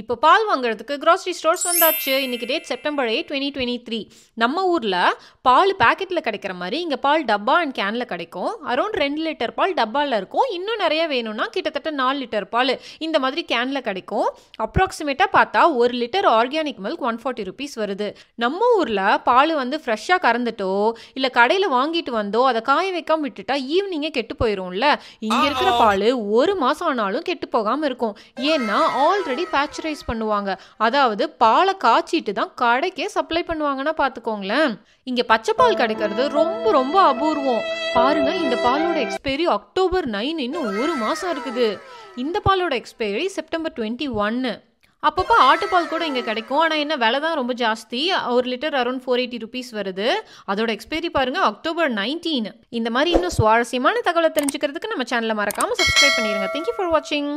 இப்போ பால் வாங்குறதுக்கு grocery stores வந்தாச்சு இன்றைக்கி date September eight twenty twenty three நம்ம ஊரில் பால் பேக்கெட்டில் கிடைக்கிற மாதிரி இங்கே பால் டப்பா அண்ட் கேனில் கிடைக்கும் அரௌண்ட் ரெண்டு லிட்டர் பால் டப்பாவில் இருக்கும் இன்னும் நிறைய வேணும்னா கிட்டத்தட்ட நாலு லிட்டர் பால் இந்த மாதிரி கேனில் கிடைக்கும் அப்ராக்சிமேட்டாக பார்த்தா ஒரு litre organic milk one forty rupees வருது நம்ம ஊரில் பால் வந்து ஃப்ரெஷ்ஷாக கறந்துட்டோ இல்லை கடையில் வாங்கிட்டு வந்தோ அதை காய வைக்காமல் விட்டுட்டா ஈவினிங்கே கெட்டு போயிடும்ல இங்கே இருக்கிற பால் ஒரு மாதம் ஆனாலும் கெட்டு போகாமல் இருக்கும் ஏன்னா ஆல்ரெடி பேட்ச் பாஸ்டரைஸ் பண்ணுவாங்க அதாவது பாலை காய்ச்சிட்டு தான் கடைக்கே சப்ளை பண்ணுவாங்கன்னா பார்த்துக்கோங்களேன் இங்கே பச்சை பால் கிடைக்கிறது ரொம்ப ரொம்ப அபூர்வம் பாருங்க இந்த பாலோட எக்ஸ்பைரி அக்டோபர் நைன் இன்னும் ஒரு மாதம் இருக்குது இந்த பாலோட எக்ஸ்பைரி செப்டம்பர் டுவெண்ட்டி ஒன்னு அப்பப்போ ஆட்டுப்பால் கூட இங்கே கிடைக்கும் ஆனால் என்ன விலை தான் ரொம்ப ஜாஸ்தி ஒரு litre around four eighty rupees வருது அதோட எக்ஸ்பைரி பாருங்கள் அக்டோபர் நைன்டீன் இந்த மாதிரி இன்னும் சுவாரஸ்யமான தகவலை தெரிஞ்சுக்கிறதுக்கு நம்ம சேனலை மறக்காமல் சப்ஸ்கிரைப் பண்ணிடுங்க தேங்க்யூ ஃபார் வாட்சிங்